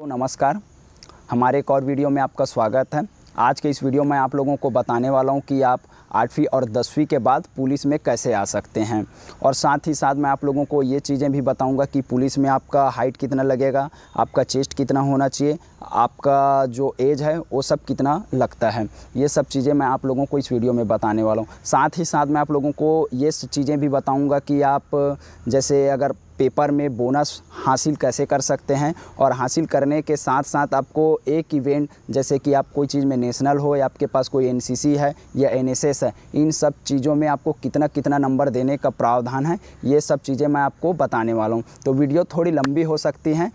तो नमस्कार हमारे एक और वीडियो में आपका स्वागत है आज के इस वीडियो में आप लोगों को बताने वाला हूं कि आप आठवीं और दसवीं के बाद पुलिस में कैसे आ सकते हैं और साथ ही साथ मैं आप लोगों को ये चीज़ें भी बताऊंगा कि पुलिस में आपका हाइट कितना लगेगा आपका चेस्ट कितना होना चाहिए आपका जो एज है वो सब कितना लगता है ये सब चीज़ें मैं आप लोगों को इस वीडियो में बताने वाला हूँ साथ ही साथ मैं आप लोगों को ये चीज़ें भी बताऊँगा कि आप जैसे अगर पेपर में बोनस हासिल कैसे कर सकते हैं और हासिल करने के साथ साथ आपको एक इवेंट जैसे कि आप कोई चीज़ में नेशनल हो या आपके पास कोई एनसीसी है या एनएसएस है इन सब चीज़ों में आपको कितना कितना नंबर देने का प्रावधान है ये सब चीज़ें मैं आपको बताने वाला हूँ तो वीडियो थोड़ी लंबी हो सकती हैं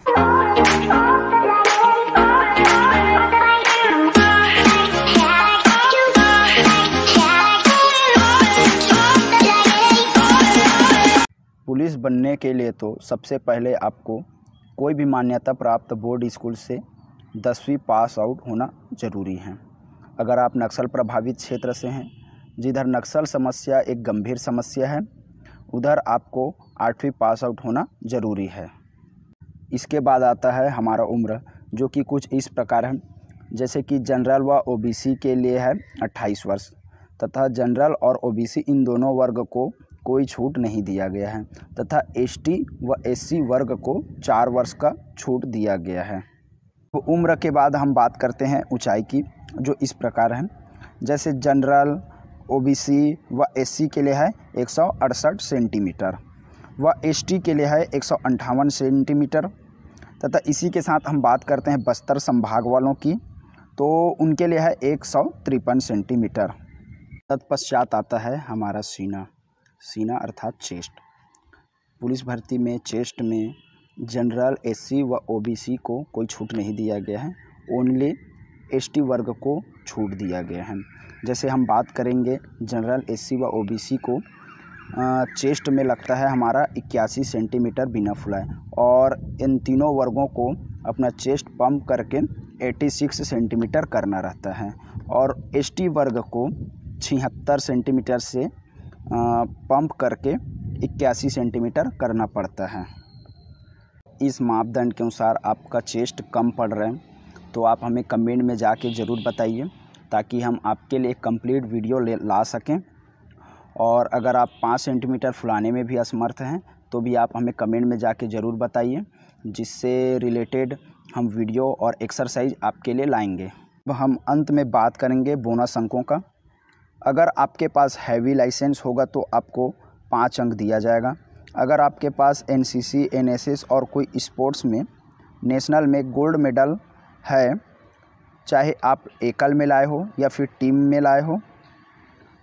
पुलिस बनने के लिए तो सबसे पहले आपको कोई भी मान्यता प्राप्त बोर्ड स्कूल से दसवीं पास आउट होना ज़रूरी है अगर आप नक्सल प्रभावित क्षेत्र से हैं जिधर नक्सल समस्या एक गंभीर समस्या है उधर आपको आठवीं पास आउट होना ज़रूरी है इसके बाद आता है हमारा उम्र जो कि कुछ इस प्रकार है जैसे कि जनरल व ओबीसी के लिए है 28 वर्ष तथा जनरल और ओबीसी इन दोनों वर्ग को कोई छूट नहीं दिया गया है तथा एसटी व एससी वर्ग को चार वर्ष का छूट दिया गया है तो उम्र के बाद हम बात करते हैं ऊंचाई की जो इस प्रकार है जैसे जनरल ओबीसी व एससी के लिए है एक सेंटीमीटर व एसटी के लिए है एक सेंटीमीटर तथा इसी के साथ हम बात करते हैं बस्तर संभाग वालों की तो उनके लिए है एक सेंटीमीटर तत्पश्चात आता है हमारा सीना सीना अर्थात चेस्ट पुलिस भर्ती में चेस्ट में जनरल एससी व ओबीसी को कोई छूट नहीं दिया गया है ओनली एसटी वर्ग को छूट दिया गया है जैसे हम बात करेंगे जनरल एससी व ओबीसी को चेस्ट में लगता है हमारा इक्यासी सेंटीमीटर बिना फुलाए और इन तीनों वर्गों को अपना चेस्ट पंप करके 86 सेंटीमीटर करना रहता है और एसटी वर्ग को छिहत्तर सेंटीमीटर से पंप करके इक्यासी सेंटीमीटर करना पड़ता है इस मापदंड के अनुसार आपका चेस्ट कम पड़ रहा है तो आप हमें कमेंट में जाके ज़रूर बताइए ताकि हम आपके लिए कंप्लीट वीडियो ले ला सकें और अगर आप पाँच सेंटीमीटर फुलाने में भी असमर्थ हैं तो भी आप हमें कमेंट में जाके ज़रूर बताइए जिससे रिलेटेड हम वीडियो और एक्सरसाइज आपके लिए लाएंगे अब हम अंत में बात करेंगे बोनस अंकों का अगर आपके पास हैवी लाइसेंस होगा तो आपको पाँच अंक दिया जाएगा अगर आपके पास N C C N S S और कोई स्पोर्ट्स में नेशनल में गोल्ड मेडल है चाहे आप एकल में लाए हो या फिर टीम में लाए हो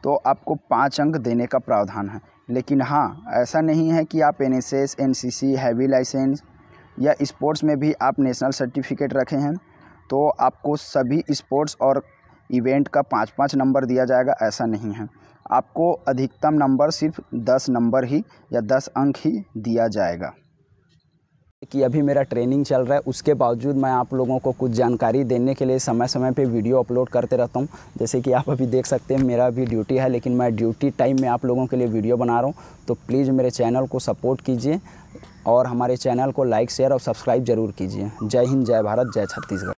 तो आपको पाँच अंक देने का प्रावधान है लेकिन हाँ ऐसा नहीं है कि आप N S S N C C heavy license या स्पोर्ट्स में भी आप नेशनल सर्टिफिकेट रखे हैं तो आपको सभी स्पोर्ट्स और इवेंट का पाँच पाँच नंबर दिया जाएगा ऐसा नहीं है आपको अधिकतम नंबर सिर्फ दस नंबर ही या दस अंक ही दिया जाएगा कि अभी मेरा ट्रेनिंग चल रहा है उसके बावजूद मैं आप लोगों को कुछ जानकारी देने के लिए समय समय पे वीडियो अपलोड करते रहता हूँ जैसे कि आप अभी देख सकते हैं मेरा भी ड्यूटी है लेकिन मैं ड्यूटी टाइम में आप लोगों के लिए वीडियो बना रहा हूँ तो प्लीज़ मेरे चैनल को सपोर्ट कीजिए और हमारे चैनल को लाइक शेयर और सब्सक्राइब जरूर कीजिए जय हिंद जय भारत जय छत्तीसगढ़